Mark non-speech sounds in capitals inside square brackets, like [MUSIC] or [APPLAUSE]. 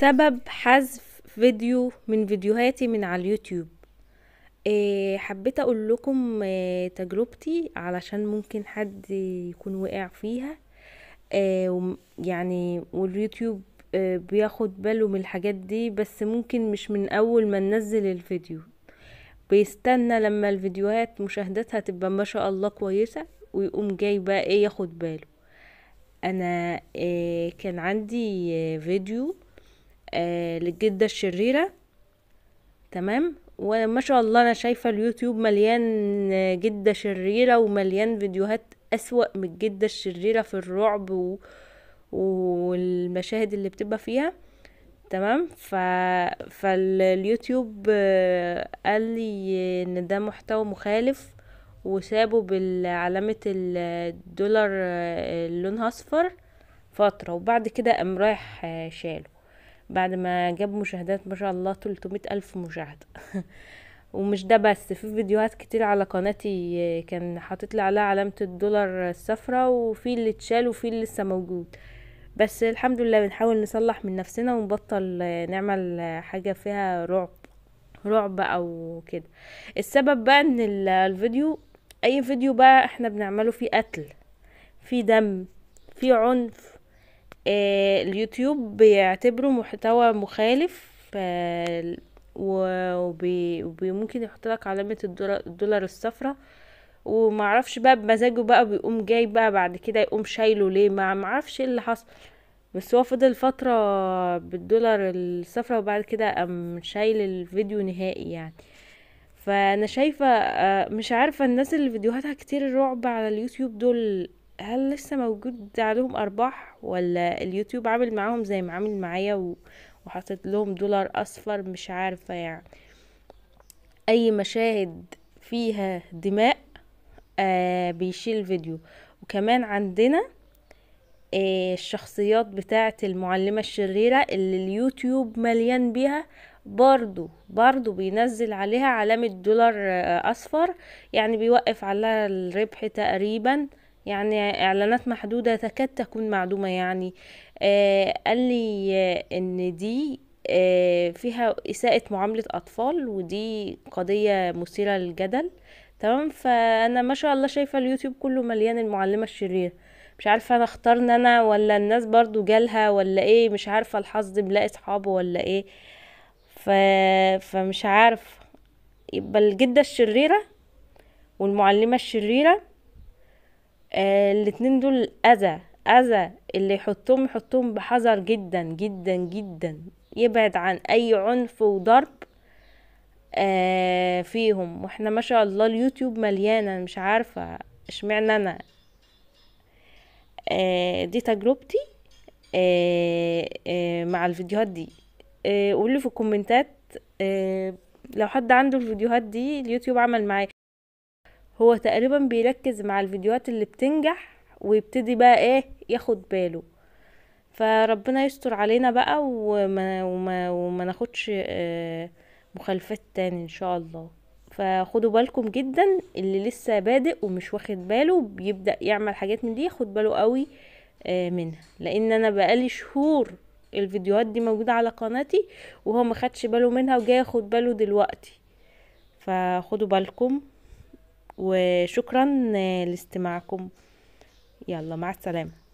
سبب حذف فيديو من فيديوهاتي من على اليوتيوب إيه حبيت اقول لكم إيه تجربتي علشان ممكن حد يكون وقع فيها إيه يعني واليوتيوب إيه بياخد باله من الحاجات دي بس ممكن مش من اول ما ننزل الفيديو بيستنى لما الفيديوهات مشاهدتها تبقى ما شاء الله كويسة ويقوم جاي بقى ايه ياخد باله انا إيه كان عندي آه، فيديو آه للجدة الشريرة تمام وما شاء الله انا شايفة اليوتيوب مليان جدة شريرة ومليان فيديوهات اسوأ من الجدة الشريرة في الرعب و... والمشاهد اللي بتبقى فيها تمام ف... فاليوتيوب آه، قال لي ان ده محتوى مخالف وسابه بالعلامة الدولار آه، اللون اصفر فترة وبعد كده قام رايح آه، شاله بعد ما جاب مشاهدات ما شاء الله 300 ألف مشاهدة [LAUGHS] ومش ده بس في فيديوهات كتير على قناتي كان حاطط لي عليها علامة الدولار الصفراء وفي اللي اتشال وفي اللي لسه موجود بس الحمد لله بنحاول نصلح من نفسنا ونبطل نعمل حاجة فيها رعب رعب او كده السبب بقى ان الفيديو اي فيديو بقى احنا بنعمله فيه قتل فيه دم فيه عنف آه، اليوتيوب بيعتبره محتوى مخالف وممكن يحط لك علامة الدولار الصفرة ومعرفش بقى بمزاجه بقى بيقوم جاي بقى بعد كده يقوم شايله ليه ما معرفش ايه اللي حصل بس هو فضل فترة بالدولار الصفرة وبعد كده قام شايل الفيديو نهائي يعني فانا شايفة آه، مش عارفة الناس اللي فيديوهاتها كتير رعب على اليوتيوب دول هل لسه موجود عليهم ارباح ولا اليوتيوب عامل معاهم زي ما عامل معايا وحاطط لهم دولار اصفر مش عارفة يعني اي مشاهد فيها دماء آه بيشيل الفيديو وكمان عندنا آه الشخصيات بتاعة المعلمة الشريرة اللي اليوتيوب مليان بيها برضو برضو بينزل عليها علامة دولار آه، أصفر يعني بيوقف على الربح تقريبا يعني إعلانات محدودة تكاد تكون معدومة يعني آه قال لي إن دي آه فيها إساءة معاملة أطفال ودي قضية مثيرة للجدل تمام فأنا ما شاء الله شايفة اليوتيوب كله مليان المعلمة الشريرة مش عارفة أنا اخترنا أنا ولا الناس برضو جالها ولا إيه مش عارفة الحظ ملاقي صحابه ولا إيه ف... فمش عارف يبقى الجدة الشريرة والمعلمة الشريرة آه، الاتنين دول اذى اذى اللي يحطهم يحطهم بحذر جدا جدا جدا يبعد عن اي عنف وضرب آه فيهم واحنا ما شاء الله اليوتيوب مليانة مش عارفة اشمعنى انا آه دي تجربتي آه, آه، مع الفيديوهات دي آه، قولي في الكومنتات لو حد عنده الفيديوهات دي اليوتيوب عمل معاه هو تقريبا بيركز مع الفيديوهات اللي بتنجح ويبتدي بقى ايه ياخد باله فربنا يستر علينا بقى وما, وما, وما ناخدش آه، مخالفات تاني ان شاء الله فخدوا بالكم جدا اللي لسه بادئ ومش واخد باله بيبدأ يعمل حاجات من دي خد باله قوي آه، منها لان انا بقالي شهور الفيديوهات دي موجودة على قناتي وهو ما خدش باله منها وجاي ياخد باله دلوقتي فخدوا بالكم وشكرا لاستماعكم يلا مع السلامه